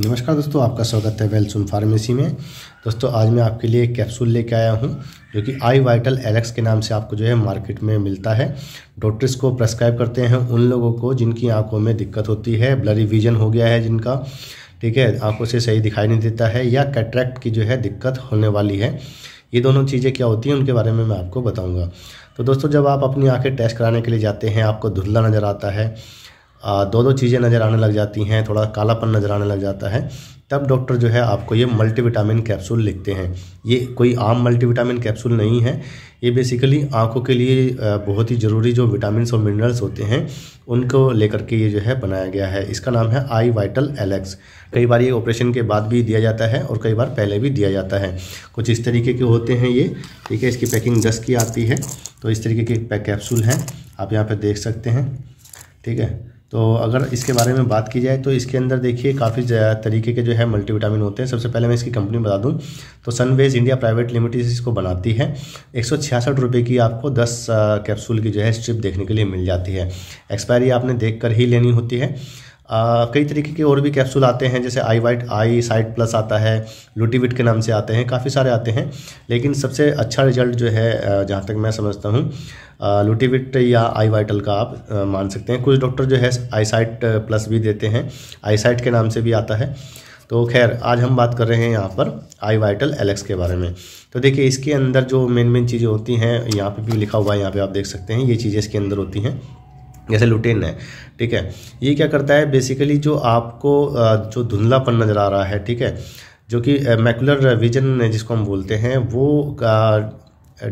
नमस्कार दोस्तों आपका स्वागत है वेलसुन फार्मेसी में दोस्तों आज मैं आपके लिए एक कैप्सूल लेके आया हूँ जो कि आई वाइटल एलेक्स के नाम से आपको जो है मार्केट में मिलता है डॉक्टर्स को प्रेस्क्राइब करते हैं उन लोगों को जिनकी आंखों में दिक्कत होती है ब्लरी विजन हो गया है जिनका ठीक है आँखों से सही दिखाई नहीं देता है या कैट्रैक्ट की जो है दिक्कत होने वाली है ये दोनों चीज़ें क्या होती हैं उनके बारे में मैं आपको बताऊँगा तो दोस्तों जब आप अपनी आँखें टेस्ट कराने के लिए जाते हैं आपको धुंधला नज़र आता है दो दो चीज़ें नज़र आने लग जाती हैं थोड़ा कालापन नज़र आने लग जाता है तब डॉक्टर जो है आपको ये मल्टीविटामिन कैप्सूल लिखते हैं ये कोई आम मल्टीविटामिन कैप्सूल नहीं है ये बेसिकली आँखों के लिए बहुत ही ज़रूरी जो विटामिन और मिनरल्स होते हैं उनको लेकर के ये जो है बनाया गया है इसका नाम है आई वाइटल एलेक्स कई बार ये ऑपरेशन के बाद भी दिया जाता है और कई बार पहले भी दिया जाता है कुछ इस तरीके के होते हैं ये ठीक है इसकी पैकिंग दस की आती है तो इस तरीके के कैप्सूल हैं आप यहाँ पर देख सकते हैं ठीक है तो अगर इसके बारे में बात की जाए तो इसके अंदर देखिए काफ़ी तरीके के जो है मल्टीविटामिन होते हैं सबसे पहले मैं इसकी कंपनी बता दूं तो सनवेज इंडिया प्राइवेट लिमिटेड इसको बनाती है एक सौ की आपको 10 कैप्सूल की जो है स्ट्रिप देखने के लिए मिल जाती है एक्सपायरी आपने देख कर ही लेनी होती है कई तरीके के और भी कैप्सूल आते हैं जैसे eye white eye sight plus आता है लुटीविट के नाम से आते हैं काफ़ी सारे आते हैं लेकिन सबसे अच्छा रिजल्ट जो है जहाँ तक मैं समझता हूँ लुटीविट या आई वाइटल का आप मान सकते हैं कुछ डॉक्टर जो है आईसाइट प्लस भी देते हैं आई साइट के नाम से भी आता है तो खैर आज हम बात कर रहे हैं यहाँ पर आई वाइटल एलेक्स के बारे में तो देखिए इसके अंदर जो मेन मेन चीज़ें होती हैं यहाँ पे भी लिखा हुआ है यहाँ पे आप देख सकते हैं ये चीज़ें इसके अंदर होती हैं जैसे लुटेन है ठीक है ये क्या करता है बेसिकली जो आपको जो धुंधलापन नज़र आ रहा है ठीक है जो कि मैकुलर विजन जिसको हम बोलते हैं वो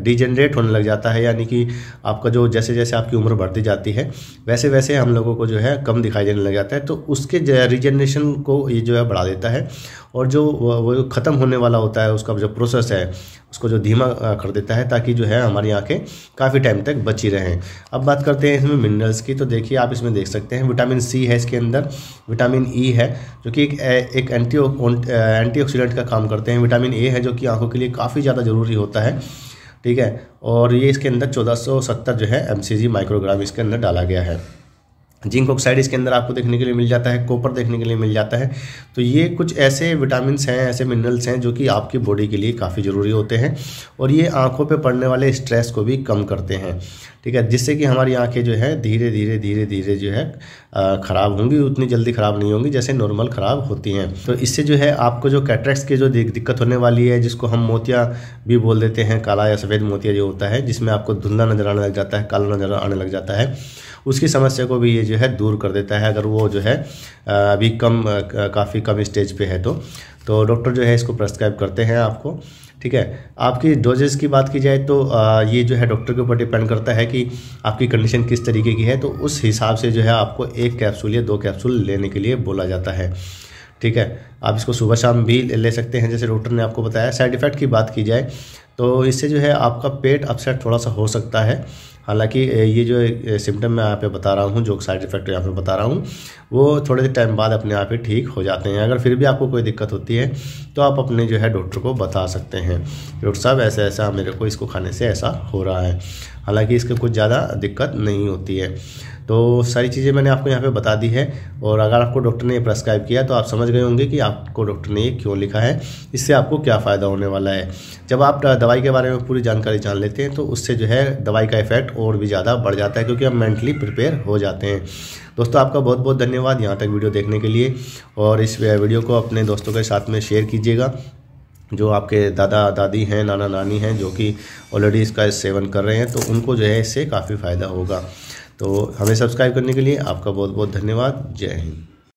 डिजेनरेट होने लग जाता है यानी कि आपका जो जैसे जैसे आपकी उम्र बढ़ती जाती है वैसे वैसे हम लोगों को जो है कम दिखाई देने लग जाता है तो उसके रिजनरेशन को ये जो है बढ़ा देता है और जो वो ख़त्म होने वाला होता है उसका जो प्रोसेस है उसको जो धीमा कर देता है ताकि जो है हमारी आँखें काफ़ी टाइम तक बची रहें अब बात करते हैं इसमें मिनरल्स की तो देखिए आप इसमें देख सकते हैं विटामिन सी है इसके अंदर विटामिन ई e है जो कि एक एक एंटी ऑक्सीडेंट का काम करते हैं विटामिन ए है जो कि आँखों के लिए काफ़ी ज़्यादा ज़रूरी होता है ठीक है और ये इसके अंदर 1470 जो है एम माइक्रोग्राम इसके अंदर डाला गया है जिंक ऑक्साइड इसके अंदर आपको देखने के लिए मिल जाता है कॉपर देखने के लिए मिल जाता है तो ये कुछ ऐसे विटामिन हैं ऐसे मिनरल्स हैं जो कि आपकी बॉडी के लिए काफ़ी ज़रूरी होते हैं और ये आँखों पे पड़ने वाले स्ट्रेस को भी कम करते हैं ठीक है जिससे कि हमारी आँखें जो है धीरे धीरे धीरे धीरे जो है ख़राब होंगी उतनी जल्दी ख़राब नहीं होंगी जैसे नॉर्मल ख़राब होती हैं तो इससे जो है आपको जो कैटरेक्स की जो दिक्कत होने वाली है जिसको हम मोतिया भी बोल देते हैं काला या सफ़ेद मोतिया जो होता है जिसमें आपको धुंधला नज़र आने लग जाता है काला नज़र आने लग जाता है उसकी समस्या को भी ये जो है दूर कर देता है अगर वो जो है अभी कम काफ़ी कम स्टेज पर है तो तो डॉक्टर जो है इसको प्रेस्क्राइब करते हैं आपको ठीक है आपकी डोजेस की बात की जाए तो ये जो है डॉक्टर के ऊपर डिपेंड करता है कि आपकी कंडीशन किस तरीके की है तो उस हिसाब से जो है आपको एक कैप्सूल या दो कैप्सूल लेने के लिए बोला जाता है ठीक है आप इसको सुबह शाम भी ले सकते हैं जैसे डॉक्टर ने आपको बताया साइड इफ़ेक्ट की बात की जाए तो इससे जो है आपका पेट अपसेट थोड़ा सा हो सकता है हालांकि ये जो सिम्टम मैं यहाँ पे बता रहा हूँ जो साइड इफेक्ट यहाँ पे बता रहा हूँ वो थोड़े टाइम बाद अपने आप ही ठीक हो जाते हैं अगर फिर भी आपको कोई दिक्कत होती है तो आप अपने जो है डॉक्टर को बता सकते हैं डॉक्टर साहब ऐसा ऐसा मेरे को इसको खाने से ऐसा हो रहा है हालाँकि इसके कुछ ज़्यादा दिक्कत नहीं होती है तो सारी चीज़ें मैंने आपको यहाँ पे बता दी है और अगर आपको डॉक्टर ने ये प्रस्क्राइब किया तो आप समझ गए होंगे कि आपको डॉक्टर ने ये क्यों लिखा है इससे आपको क्या फ़ायदा होने वाला है जब आप दवाई के बारे में पूरी जानकारी जान लेते हैं तो उससे जो है दवाई का इफेक्ट और भी ज़्यादा बढ़ जाता है क्योंकि हम मेंटली प्रिपेयर हो जाते हैं दोस्तों आपका बहुत बहुत धन्यवाद यहाँ तक वीडियो देखने के लिए और इस वीडियो को अपने दोस्तों के साथ में शेयर कीजिएगा जो आपके दादा दादी हैं नाना नानी हैं जो कि ऑलरेडी इसका सेवन कर रहे हैं तो उनको जो है इससे काफ़ी फ़ायदा होगा तो हमें सब्सक्राइब करने के लिए आपका बहुत बहुत धन्यवाद जय हिंद